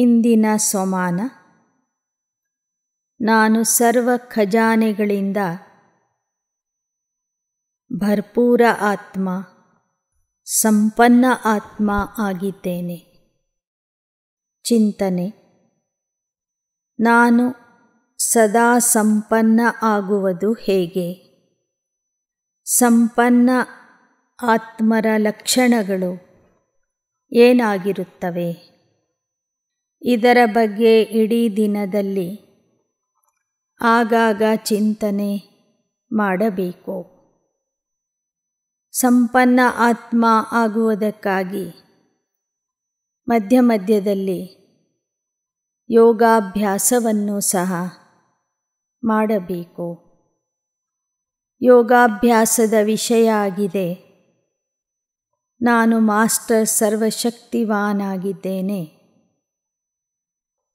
ಇಂದಿನ ಸೋಮಾನ ನಾನು ಸರ್ವ ಖಜಾನೆಗಳಿಂದ ಭರ್ಪೂರ ಆತ್ಮ ಸಂಪನ್ನ ಆತ್ಮ ಆಗಿದ್ದೇನೆ ಚಿಂತನೆ ನಾನು ಸದಾ ಸಂಪನ್ನ ಆಗುವುದು ಹೇಗೆ ಸಂಪನ್ನ ಆತ್ಮರ ಲಕ್ಷಣಗಳು ಏನಾಗಿರುತ್ತವೆ ಇದರ ಬಗ್ಗೆ ಇಡೀ ದಿನದಲ್ಲಿ ಆಗಾಗ ಚಿಂತನೆ ಮಾಡಬೇಕು ಸಂಪನ್ನ ಆತ್ಮ ಆಗುವುದಕ್ಕಾಗಿ ಮಧ್ಯ ಮಧ್ಯದಲ್ಲಿ ಯೋಗಾಭ್ಯಾಸವನ್ನು ಸಹ ಮಾಡಬೇಕು ಯೋಗಾಭ್ಯಾಸದ ವಿಷಯ ಆಗಿದೆ ನಾನು ಮಾಸ್ಟರ್ ಸರ್ವಶಕ್ತಿವಾನಾಗಿದ್ದೇನೆ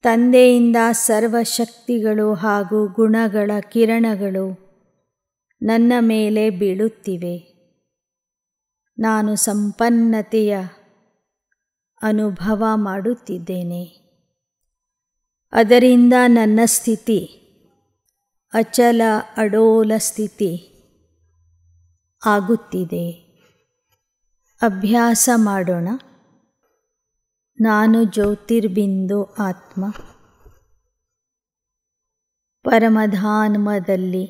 ತಂದೆಯಿಂದ ಶಕ್ತಿಗಳು ಹಾಗೂ ಗುಣಗಳ ಕಿರಣಗಳು ನನ್ನ ಮೇಲೆ ಬೀಳುತ್ತಿವೆ ನಾನು ಸಂಪನ್ನತೆಯ ಅನುಭವ ಮಾಡುತ್ತಿದ್ದೇನೆ ಅದರಿಂದ ನನ್ನ ಸ್ಥಿತಿ ಅಚಲ ಅಡೋಲ ಸ್ಥಿತಿ ಆಗುತ್ತಿದೆ ಅಭ್ಯಾಸ ಮಾಡೋಣ ನಾನು ಜ್ಯೋತಿರ್ಬಿಂದು ಆತ್ಮ ಪರಮಧಾನ್ಮದಲ್ಲಿ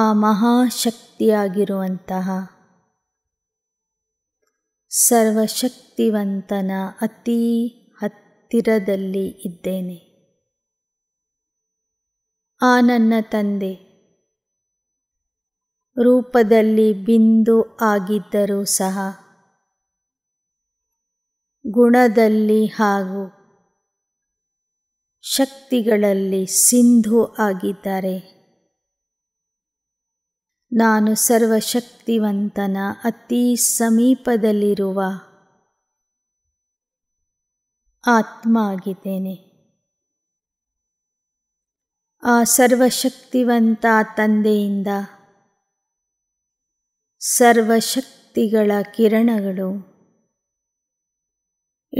ಆ ಮಹಾಶಕ್ತಿಯಾಗಿರುವಂತಹ ಸರ್ವಶಕ್ತಿವಂತನ ಅತೀ ಹತ್ತಿರದಲ್ಲಿ ಇದ್ದೇನೆ ಆ ನನ್ನ ತಂದೆ ರೂಪದಲ್ಲಿ ಬಿಂದು ಆಗಿದ್ದರೂ ಸಹ ಗುಣದಲ್ಲಿ ಹಾಗೂ ಶಕ್ತಿಗಳಲ್ಲಿ ಸಿಂಧು ಆಗಿದ್ದಾರೆ ನಾನು ಸರ್ವಶಕ್ತಿವಂತನ ಅತಿ ಸಮೀಪದಲ್ಲಿರುವ ಆತ್ಮ ಆಗಿದ್ದೇನೆ ಆ ಸರ್ವಶಕ್ತಿವಂತ ತಂದೆಯಿಂದ ಸರ್ವಶಕ್ತಿಗಳ ಕಿರಣಗಳು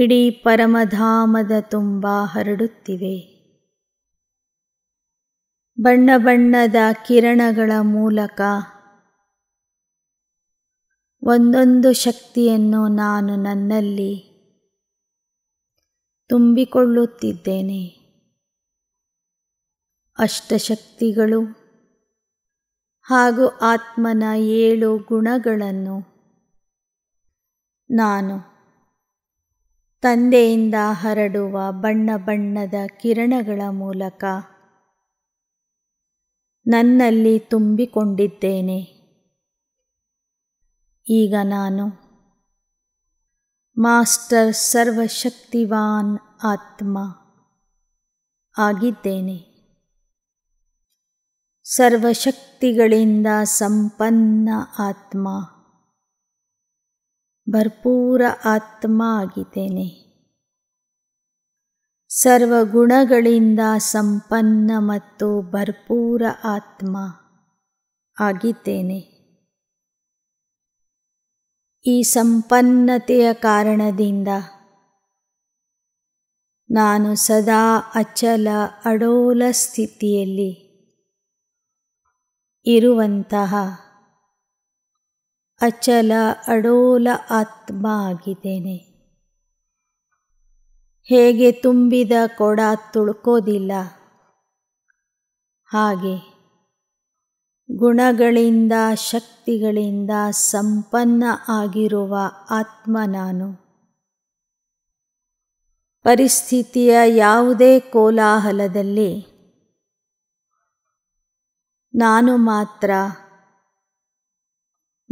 ಇಡೀ ಪರಮಧಾಮದ ತುಂಬ ಹರಡುತ್ತಿವೆ ಬಣ್ಣ ಬಣ್ಣದ ಕಿರಣಗಳ ಮೂಲಕ ಒಂದೊಂದು ಶಕ್ತಿಯನ್ನು ನಾನು ನನ್ನಲ್ಲಿ ತುಂಬಿಕೊಳ್ಳುತ್ತಿದ್ದೇನೆ ಅಷ್ಟಶಕ್ತಿಗಳು ಹಾಗೂ ಆತ್ಮನ ಏಳು ಗುಣಗಳನ್ನು ನಾನು ತಂದೆಯಿಂದ ಹರಡುವ ಬಣ್ಣ ಬಣ್ಣದ ಕಿರಣಗಳ ಮೂಲಕ ನನ್ನಲ್ಲಿ ತುಂಬಿಕೊಂಡಿದ್ದೇನೆ ಈಗ ನಾನು ಮಾಸ್ಟರ್ ಸರ್ವಶಕ್ತಿವಾನ್ ಆತ್ಮ ಆಗಿದ್ದೇನೆ ಸರ್ವಶಕ್ತಿಗಳಿಂದ ಸಂಪನ್ನ ಆತ್ಮ ಭರ್ಪೂರ ಆತ್ಮ ಆಗಿದ್ದೇನೆ ಸರ್ವ ಗುಣಗಳಿಂದ ಸಂಪನ್ನ ಮತ್ತು ಭರ್ಪೂರ ಆತ್ಮ ಆಗಿದ್ದೇನೆ ಈ ಸಂಪನ್ನತೆಯ ಕಾರಣದಿಂದ ನಾನು ಸದಾ ಅಚಲ ಅಡೋಲ ಸ್ಥಿತಿಯಲ್ಲಿ ಇರುವಂತಹ ಅಚಲ ಅಡೋಲ ಆತ್ಮ ಆಗಿದ್ದೇನೆ ಹೇಗೆ ತುಂಬಿದ ಕೊಡ ತುಳ್ಕೋದಿಲ್ಲ ಹಾಗೆ ಗುಣಗಳಿಂದ ಶಕ್ತಿಗಳಿಂದ ಸಂಪನ್ನ ಆಗಿರುವ ಆತ್ಮ ನಾನು ಪರಿಸ್ಥಿತಿಯ ಯಾವುದೇ ಕೋಲಾಹಲದಲ್ಲಿ ನಾನು ಮಾತ್ರ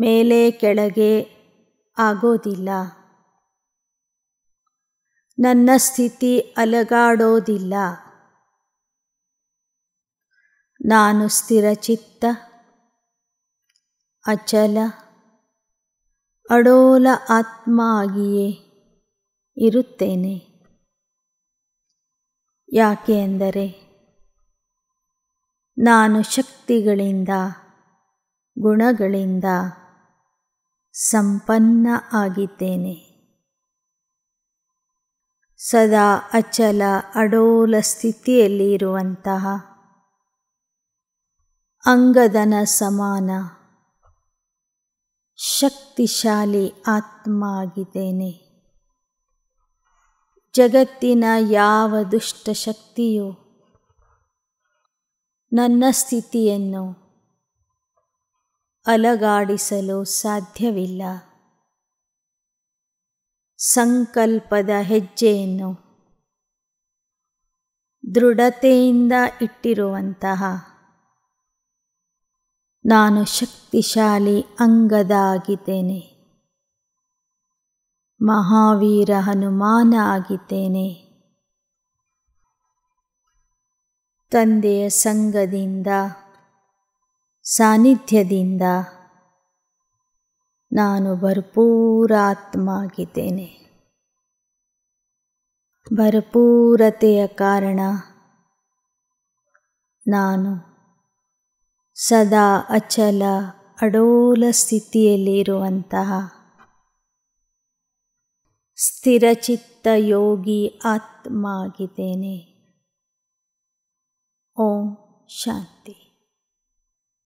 ಮೇಲೆ ಕೆಳಗೆ ಆಗೋದಿಲ್ಲ ನನ್ನ ಸ್ಥಿತಿ ಅಲಗಾಡೋದಿಲ್ಲ ನಾನು ಸ್ಥಿರಚಿತ್ತ ಅಚಲ ಅಡೋಲ ಆತ್ಮ ಆಗಿಯೇ ಇರುತ್ತೇನೆ ಯಾಕೆ ನಾನು ಶಕ್ತಿಗಳಿಂದ ಗುಣಗಳಿಂದ ಸಂಪನ್ನ ಆಗಿದ್ದೇನೆ ಸದಾ ಅಚಲ ಅಡೋಲ ಸ್ಥಿತಿಯಲ್ಲಿ ಇರುವಂತಹ ಅಂಗದನ ಸಮಾನ ಶಕ್ತಿಶಾಲಿ ಆತ್ಮ ಆಗಿದ್ದೇನೆ ಜಗತ್ತಿನ ಯಾವ ದುಷ್ಟ ಶಕ್ತಿಯು ನನ್ನ ಸ್ಥಿತಿಯನ್ನು ಅಲಗಾಡಿಸಲು ಸಾಧ್ಯವಿಲ್ಲ ಸಂಕಲ್ಪದ ಹೆಜ್ಜೆಯನ್ನು ದೃಢತೆಯಿಂದ ಇಟ್ಟಿರುವಂತಹ ನಾನು ಶಕ್ತಿಶಾಲಿ ಅಂಗದಾಗಿದ್ದೇನೆ ಮಹಾವೀರ ಹನುಮಾನ ಆಗಿದ್ದೇನೆ ತಂದೆಯ ಸಂಘದಿಂದ ಸಾನ್ನಿಧ್ಯದಿಂದ ನಾನು ಆಗಿದ್ದೇನೆ ಭರ್ಪೂರತೆಯ ಕಾರಣ ನಾನು ಸದಾ ಅಚಲ ಅಡೋಲ ಸ್ಥಿತಿಯಲ್ಲಿರುವಂತಹ ಸ್ಥಿರಚಿತ್ತ ಯೋಗಿ ಆತ್ಮ ಆಗಿದ್ದೇನೆ ಓಂ ಶಾಂತಿ